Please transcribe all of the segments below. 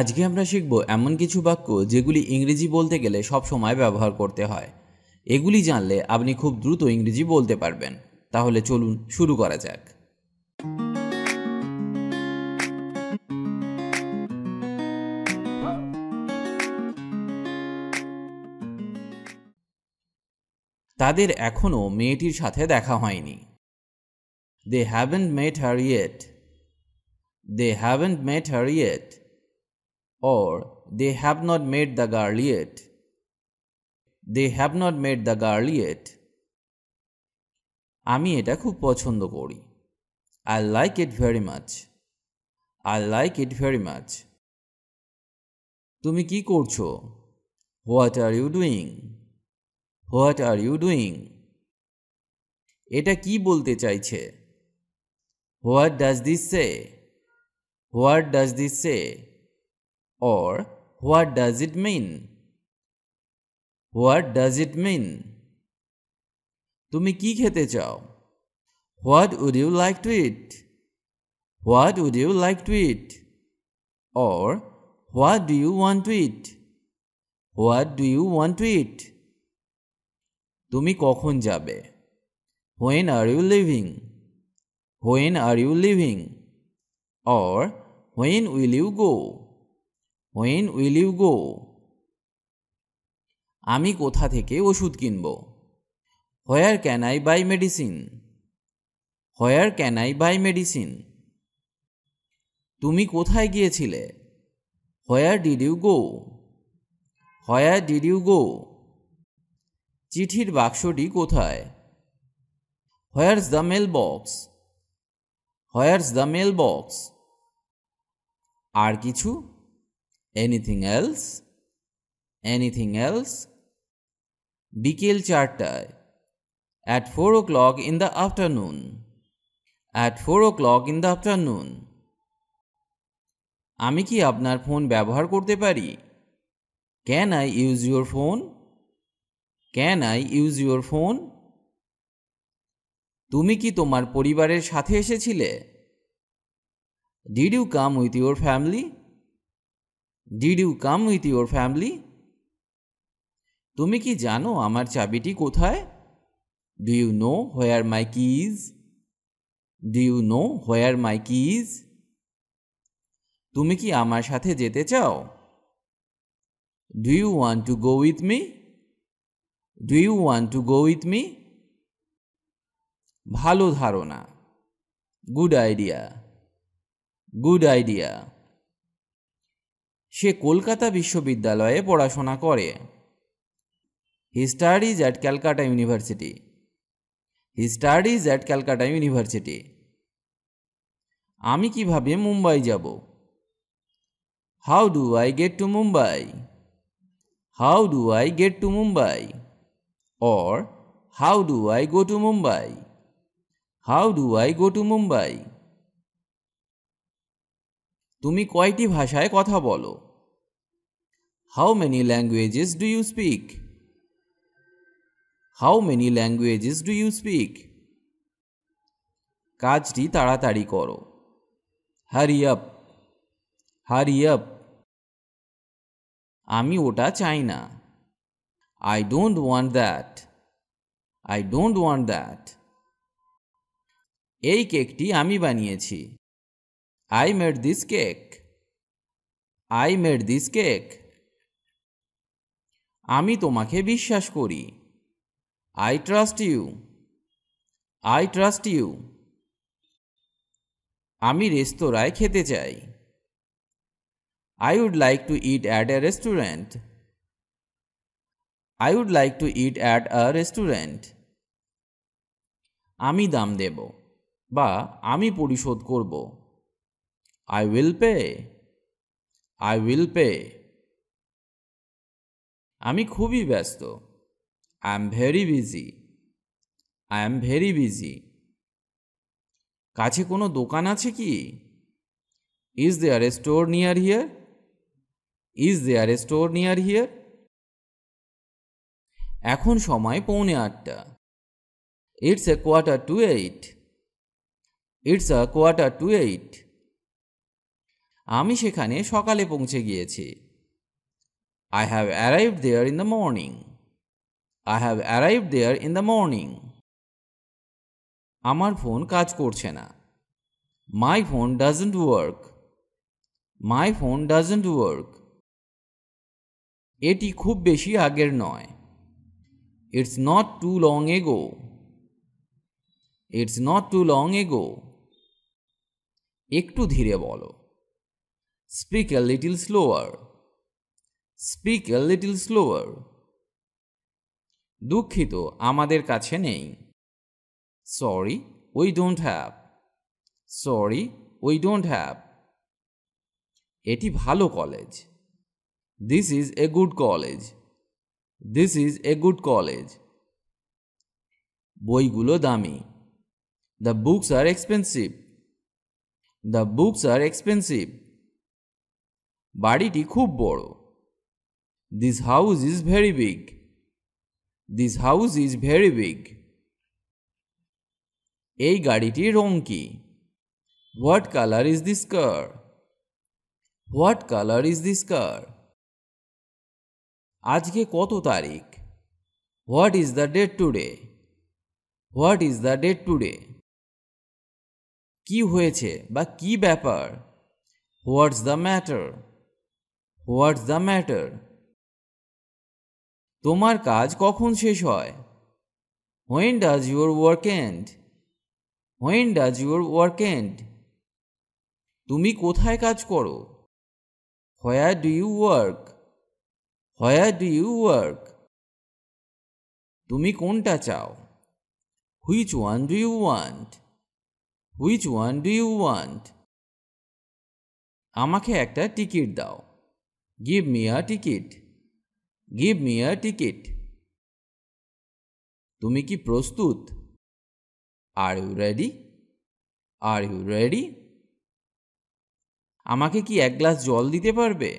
আজকে আমরা শিখব এমন কিছু বাক্য যেগুলি ইংরেজি বলতে গেলে সব সময় ব্যবহার করতে হয় এগুলি জানলে আপনি খুব দ্রুত ইংরেজি বলতে পারবেন তাহলে চলুন শুরু করা যাক তাদের এখনও মেয়েটির সাথে দেখা হয়নি they haven't met her yet they haven't met her yet or they have not made the girl yet. They have not made the girl yet. আমি এটা খুব পছন্দ করি I like it very much I like it very much তুমি কি করছো what are you doing what are you doing এটা কি বলতে চাইছে what does this say what does this say or what does it mean? What does it mean? তুমি কি খেতে চাও what would you like to eat what would you like to eat or what do you want to eat what do you want to eat তুমি কখন যাবে when are you leaving when are you leaving or when will you go when will you go আমি কোথা থেকে ওষুধ কিনব where can I buy medicine where can I buy medicine তুমি কোথায় গিয়েছিলে where did you go where did you go চিঠির বাক্সটি কোথায় where's the mail box where's the mail box আর কিছু এনিথিং এলস এনিথিং এলস বিকেল চারটায় at four o'clock in the afternoon at four o'clock in the afternoon আমি কি আপনার ফোন ব্যবহার করতে পারি can I use your phone can I use your phone তুমি কি তোমার পরিবারের সাথে এসেছিলে did you come with your family did you come with your family তুমি কি জানো আমার চাবিটি কোথায় do you know where my keys do you know where my keys তুমি কি আমার সাথে যেতে চাও do you want to go with me do you want to go with me ভালো ধারণা গুড আইডিয়া গুড আইডিয়া সে কলকাতা বিশ্ববিদ্যালয়ে পড়াশোনা করে he studies at Calcutta university he studies at Calcutta university আমি কিভাবে মুম্বাই যাব how do I get to Mumbai how do I get to Mumbai or how do I go to Mumbai how do I go to Mumbai তুমি কয়টি ভাষায় কথা বলো How many languages do you speak? How many languages do you speak কাজটি তাড়াতাড়ি করো hurry up hurry up আমি ওটা চাই না I don't want that I don't want that এই কেকটি আমি বানিয়েছি I made this cake I made this cake আমি তোমাকে বিশ্বাস করি I trust you I trust you আমি রেস্তোরাঁয় খেতে চাই I would like to eat at a restaurant I would like to eat at a restaurant আমি দাম দেব বা আমি পরিশোধ করব I will pay I will pay আমি খুবই ব্যস্ত I am very busy I am very busy কাছে কোনো দোকান আছে কি is there a store near here is there a store near here এখন সময় পৌনে আটটা it's a quarter to eight it's a quarter to eight আমি সেখানে সকালে পৌঁছে গিয়েছি I have arrived there in the morning. I have arrived there in the morning. আমার ফোন কাজ করছে না my phone doesn't work my phone doesn't work এটি খুব বেশি আগের নয় it's not too long ago it's not too long ago একটু ধীরে বলো speak a little slower speak a little slower দুঃখিত আমাদের কাছে নেই sorry we don't have sorry we don't have এটি ভালো college this is a good college this is a good college বইগুলো দামি the books are expensive the books are expensive বাড়িটি খুব বড় this house is very big this house is very big এই গাড়িটির রং কি what colour is this car what colour is this car আজকে কত তারিখ what is the date today what is the date today কি হয়েছে বা কি ব্যাপার what's the matter what's the matter তোমার কাজ কখন শেষ হয় when does your work end when does your work end তুমি কোথায় কাজ করো where do you work where do you work তুমি কোনটা চাও which one do you want which one do you want আমাকে একটা টিকিট দাও give me a ticket give me a ticket তুমি কি প্রস্তুত are you ready are you ready আমাকে কি এক গ্লাস জল দিতে পারবে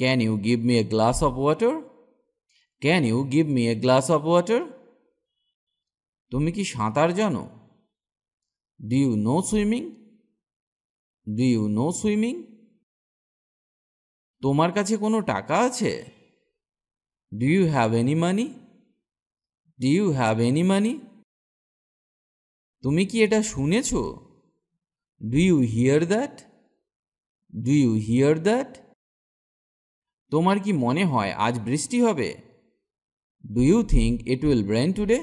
can you give me a glass of water can you give me a glass of water তুমি কি সাঁতার জানো do you know swimming do you know swimming তোমার কাছে কোনো টাকা আছে do you have any money do you have any money তুমি কি এটা শুনেছ do you hear that do you hear that তোমার কি মনে হয় আজ বৃষ্টি হবে do you think it will rain today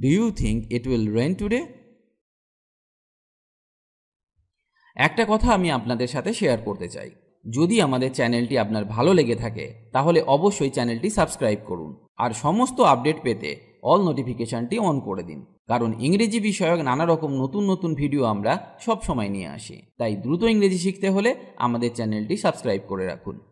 do you think it will rain today একটা কথা আমি আপনাদের সাথে শেয়ার করতে চাই যদি আমাদের চ্যানেলটি আপনার ভালো লেগে থাকে তাহলে অবশ্যই চ্যানেলটি সাবস্ক্রাইব করুন আর সমস্ত আপডেট পেতে অল নোটিফিকেশানটি অন করে দিন কারণ ইংরেজি বিষয়ক নানা রকম নতুন নতুন ভিডিও আমরা সব সময় নিয়ে আসি তাই দ্রুত ইংরেজি শিখতে হলে আমাদের চ্যানেলটি সাবস্ক্রাইব করে রাখুন